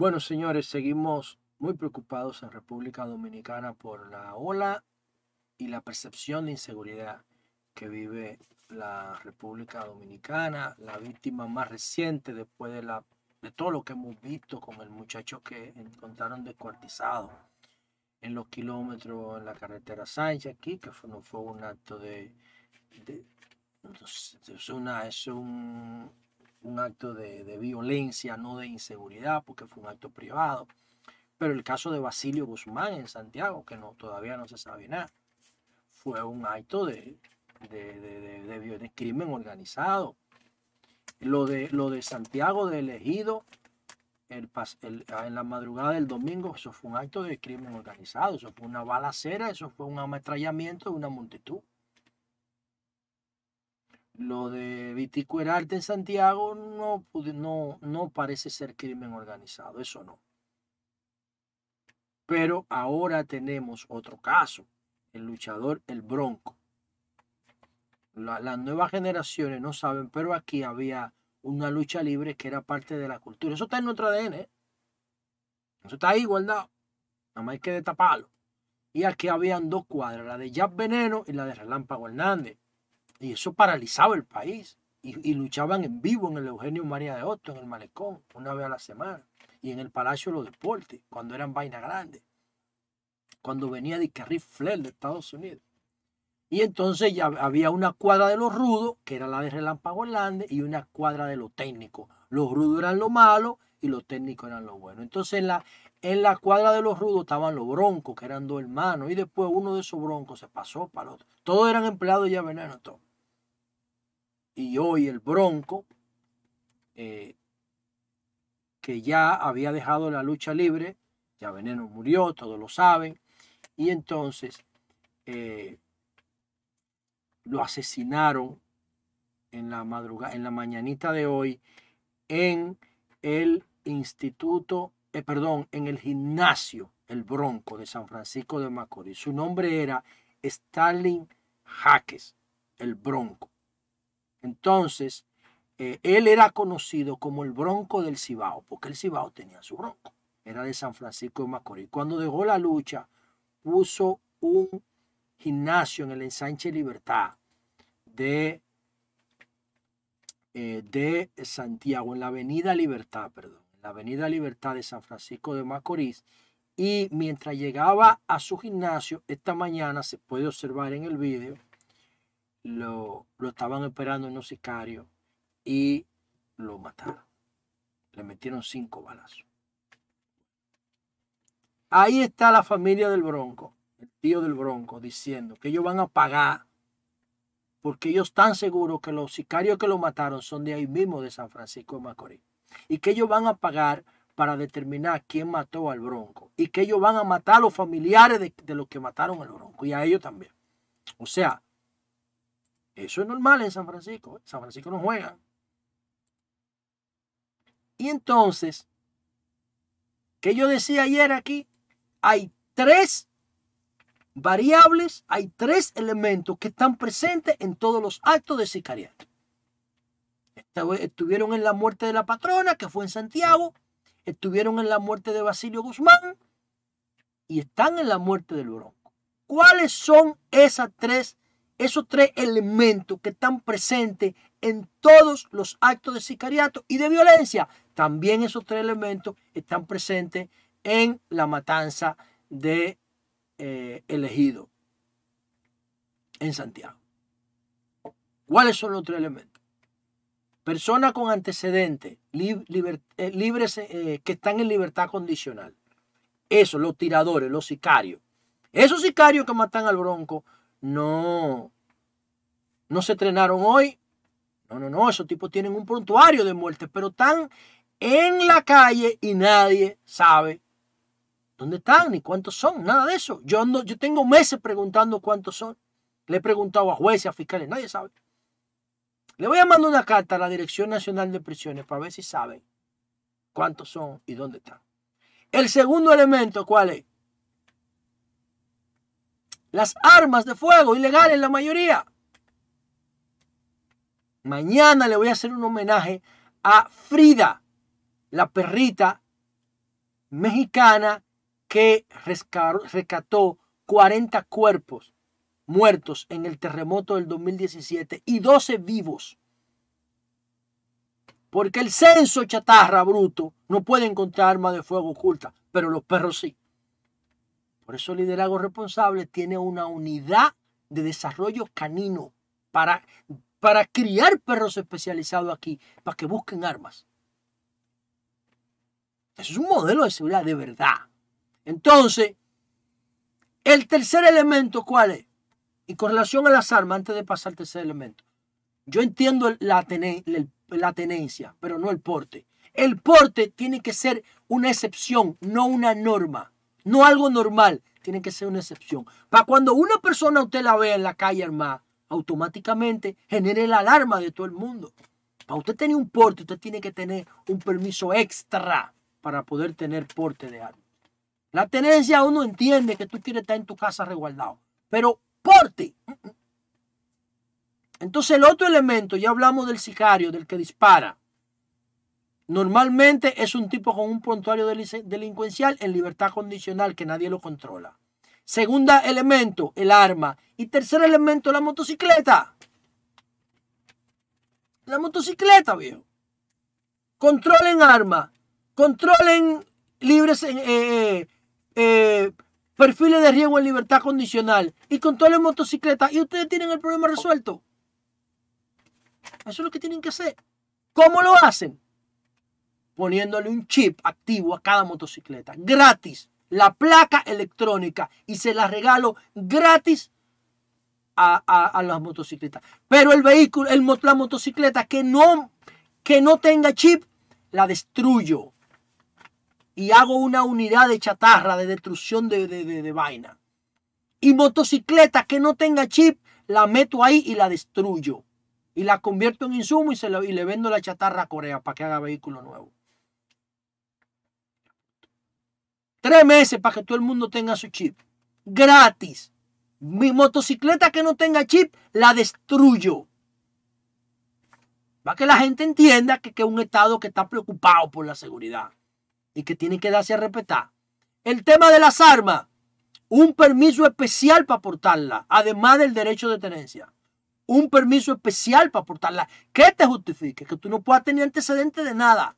Bueno, señores, seguimos muy preocupados en República Dominicana por la ola y la percepción de inseguridad que vive la República Dominicana, la víctima más reciente después de, la, de todo lo que hemos visto con el muchacho que encontraron descuartizado en los kilómetros en la carretera Sánchez aquí, que fue, no fue un acto de... es un un acto de, violencia, no de inseguridad, porque fue un acto privado. Pero el caso de Basilio Guzmán en Santiago, que no, todavía no se sabe nada, fue un acto de, de, crimen organizado. Lo de, lo de Santiago de Elegido, ah, en la madrugada del domingo, eso fue un acto de crimen organizado, eso fue una balacera, eso fue un ametrallamiento de una multitud. Lo de Viticuerarte en Santiago no, no, no parece ser crimen organizado, eso no. Pero ahora tenemos otro caso, el luchador El Bronco. las nuevas generaciones no saben, pero aquí había una lucha libre que era parte de la cultura. Eso está en nuestro ADN. ¿eh? Eso está ahí guardado. Nada más hay que destaparlo. Y aquí habían dos cuadras, la de Jack Veneno y la de Relámpago Hernández. Y eso paralizaba el país. Y, luchaban en vivo en el Eugenio María de Otto, en el Malecón, una vez a la semana. Y en el Palacio de los Deportes, cuando eran vaina grande Cuando venía de Carrie Flair de Estados Unidos. Y entonces ya había una cuadra de los rudos, que era la de Relámpago Hernández, y una cuadra de los técnicos. Los rudos eran los malos y los técnicos eran los buenos. Entonces en la, en la cuadra de los rudos estaban los broncos, que eran dos hermanos, y después uno de esos broncos se pasó para el otro. Todos eran empleados ya veneno, todos y hoy el Bronco, eh, que ya había dejado la lucha libre, ya Veneno murió, todos lo saben, y entonces eh, lo asesinaron en la madrugada, en la mañanita de hoy, en el instituto, eh, perdón, en el gimnasio El Bronco de San Francisco de Macorís. Su nombre era Stalin Jaques, El Bronco. Entonces, eh, él era conocido como el bronco del Cibao, porque el Cibao tenía su bronco. Era de San Francisco de Macorís. Cuando dejó la lucha, puso un gimnasio en el ensanche Libertad de, eh, de Santiago, en la Avenida Libertad, perdón, en la Avenida Libertad de San Francisco de Macorís. Y mientras llegaba a su gimnasio, esta mañana se puede observar en el video lo, lo estaban esperando en los sicarios y lo mataron. Le metieron cinco balazos. Ahí está la familia del Bronco, el tío del Bronco, diciendo que ellos van a pagar porque ellos están seguros que los sicarios que lo mataron son de ahí mismo, de San Francisco de Macorís. Y que ellos van a pagar para determinar quién mató al Bronco. Y que ellos van a matar a los familiares de los que mataron al Bronco y a ellos también. O sea, eso es normal en San Francisco. ¿eh? San Francisco no juega. Y entonces, que yo decía ayer aquí, hay tres variables, hay tres elementos que están presentes en todos los actos de sicariato. Estuvieron en la muerte de la patrona, que fue en Santiago, estuvieron en la muerte de Basilio Guzmán y están en la muerte del Bronco. ¿Cuáles son esas tres esos tres elementos que están presentes en todos los actos de sicariato y de violencia, también esos tres elementos están presentes en la matanza de eh, elegido en Santiago. ¿Cuáles son los tres elementos? Personas con antecedentes eh, libres eh, que están en libertad condicional. Eso, los tiradores, los sicarios. Esos sicarios que matan al bronco no, no se entrenaron hoy. No, no, no, esos tipos tienen un prontuario de muerte, pero están en la calle y nadie sabe dónde están ni cuántos son, nada de eso. Yo, no, yo tengo meses preguntando cuántos son. Le he preguntado a jueces, a fiscales, nadie sabe. Le voy a mandar una carta a la Dirección Nacional de Prisiones para ver si saben cuántos son y dónde están. El segundo elemento, ¿cuál es? Las armas de fuego, ilegales la mayoría. Mañana le voy a hacer un homenaje a Frida, la perrita mexicana que rescató 40 cuerpos muertos en el terremoto del 2017 y 12 vivos. Porque el censo chatarra bruto no puede encontrar armas de fuego oculta, pero los perros sí. Por eso el liderazgo responsable tiene una unidad de desarrollo canino para, para criar perros especializados aquí, para que busquen armas. Eso es un modelo de seguridad de verdad. Entonces, el tercer elemento, ¿cuál es? Y con relación a las armas, antes de pasar al tercer elemento, yo entiendo la tenencia, pero no el porte. El porte tiene que ser una excepción, no una norma. No algo normal, tiene que ser una excepción. Para cuando una persona usted la vea en la calle armada, automáticamente genere la alarma de todo el mundo. Para usted tener un porte, usted tiene que tener un permiso extra para poder tener porte de arma. La tenencia uno entiende que tú quieres estar en tu casa resguardado, pero porte. Entonces el otro elemento, ya hablamos del sicario, del que dispara, Normalmente es un tipo con un prontuario delincuencial en libertad condicional que nadie lo controla. segundo elemento, el arma. Y tercer elemento, la motocicleta. La motocicleta, viejo. Controlen armas. Controlen libres eh, eh, eh, perfiles de riesgo en libertad condicional. Y controlen motocicleta Y ustedes tienen el problema resuelto. Eso es lo que tienen que hacer. ¿Cómo lo hacen? poniéndole un chip activo a cada motocicleta. Gratis. La placa electrónica. Y se la regalo gratis a, las motocicletas. Pero el vehículo, el, la motocicleta que no, que no tenga chip, la destruyo. Y hago una unidad de chatarra, de destrucción de, vaina. Y motocicleta que no tenga chip, la meto ahí y la destruyo. Y la convierto en insumo y, se y le vendo la chatarra a Corea para que haga vehículo nuevo. Tres meses para que todo el mundo tenga su chip. Gratis. Mi motocicleta que no tenga chip, la destruyo. Para que la gente entienda que, es un Estado que está preocupado por la seguridad y que tiene que darse a respetar. El tema de las armas, un permiso especial para portarla, además del derecho de tenencia. Un permiso especial para portarla. ¿Qué te justifique? Que tú no puedas tener antecedentes de nada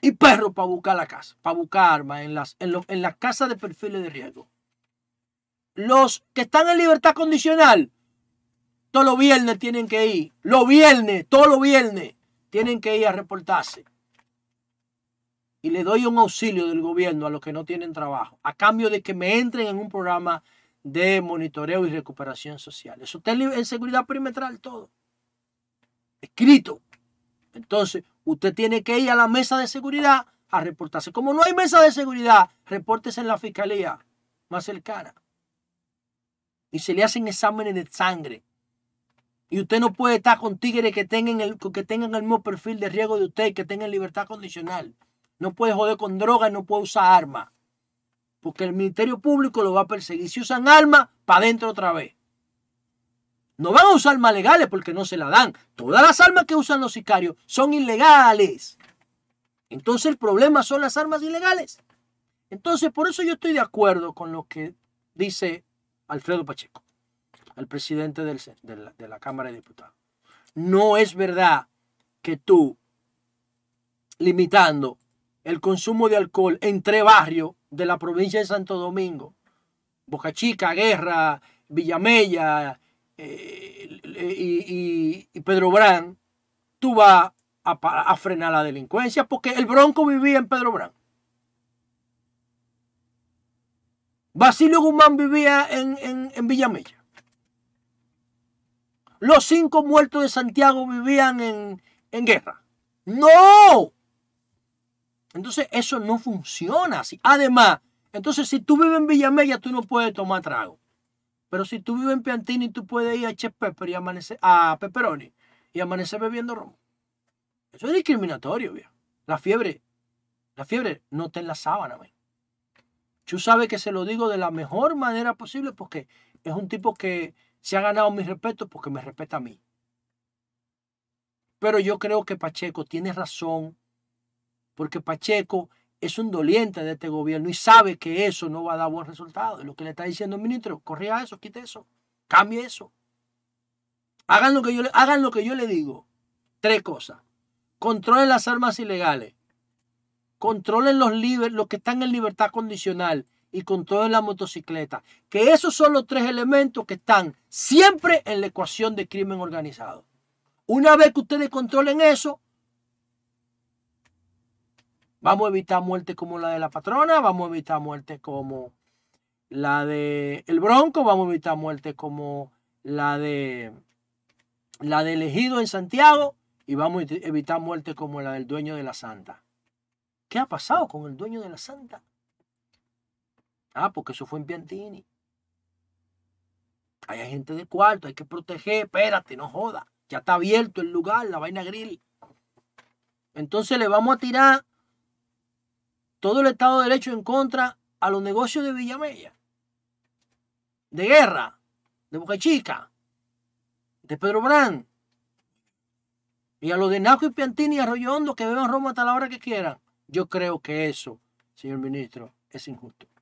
y perros para buscar la casa, para buscar armas en las, en, en las casas de perfiles de riesgo. Los que están en libertad condicional, todos los viernes tienen que ir. Los viernes, todos los viernes tienen que ir a reportarse. Y le doy un auxilio del gobierno a los que no tienen trabajo, a cambio de que me entren en un programa de monitoreo y recuperación social. Eso está en seguridad perimetral todo. Escrito. Entonces, usted tiene que ir a la mesa de seguridad a reportarse. Como no hay mesa de seguridad, repórtese en la fiscalía más cercana. Y se le hacen exámenes de sangre. Y usted no puede estar con tigres que tengan el, que tengan el mismo perfil de riesgo de usted que tengan libertad condicional. No puede joder con drogas, no puede usar armas. Porque el Ministerio Público lo va a perseguir. Si usan armas, para adentro otra vez. No van a usar armas legales porque no se la dan. Todas las armas que usan los sicarios son ilegales. Entonces el problema son las armas ilegales. Entonces por eso yo estoy de acuerdo con lo que dice Alfredo Pacheco, el presidente de, la, Cámara de Diputados. No es verdad que tú, limitando el consumo de alcohol entre barrios de la provincia de Santo Domingo, Boca Chica, Guerra, Villamella, eh, y, Pedro Brán, tú vas a, frenar la delincuencia porque el Bronco vivía en Pedro Brán. Basilio Guzmán vivía en, Villamella. Los cinco muertos de Santiago vivían en, en guerra. ¡No! Entonces eso no funciona así. Además, entonces si tú vives en Villamella, tú no puedes tomar trago. Pero si tú vives en Piantini, tú puedes ir a Che Pepper y amanecer, a Pepperoni y amanecer bebiendo romo. Eso es discriminatorio, viejo. La fiebre, la fiebre no te en la sábana, viejo. Tú sabes que se lo digo de la mejor manera posible porque es un tipo que se ha ganado mi respeto porque me respeta a mí. Pero yo creo que Pacheco tiene razón porque Pacheco es un doliente de este gobierno y sabe que eso no va a dar buen resultado. lo que le está diciendo el ministro, corría eso, quite eso, cambie eso. Hagan lo que yo, hagan lo que yo le digo. Tres cosas. Controlen las armas ilegales. Controlen los, los que están en libertad condicional y controlen la motocicleta. Que esos son los tres elementos que están siempre en la ecuación de crimen organizado. Una vez que ustedes controlen eso, Vamos a evitar muertes como la de la patrona, vamos a evitar muertes como la de el Bronco, vamos a evitar muertes como la de la de elegido en Santiago y vamos a evitar muertes como la del dueño de la Santa. ¿Qué ha pasado con el dueño de la Santa? Ah, porque eso fue en Piantini. Hay gente de cuarto, hay que proteger, espérate, no joda. Ya está abierto el lugar, la vaina grill. Entonces le vamos a tirar todo el Estado de Derecho en contra a los negocios de Villamella, de Guerra, de Boca Chica, de Pedro Brand, y a los de Naco y Piantini y Arroyo que beban Roma hasta la hora que quieran. Yo creo que eso, señor ministro, es injusto.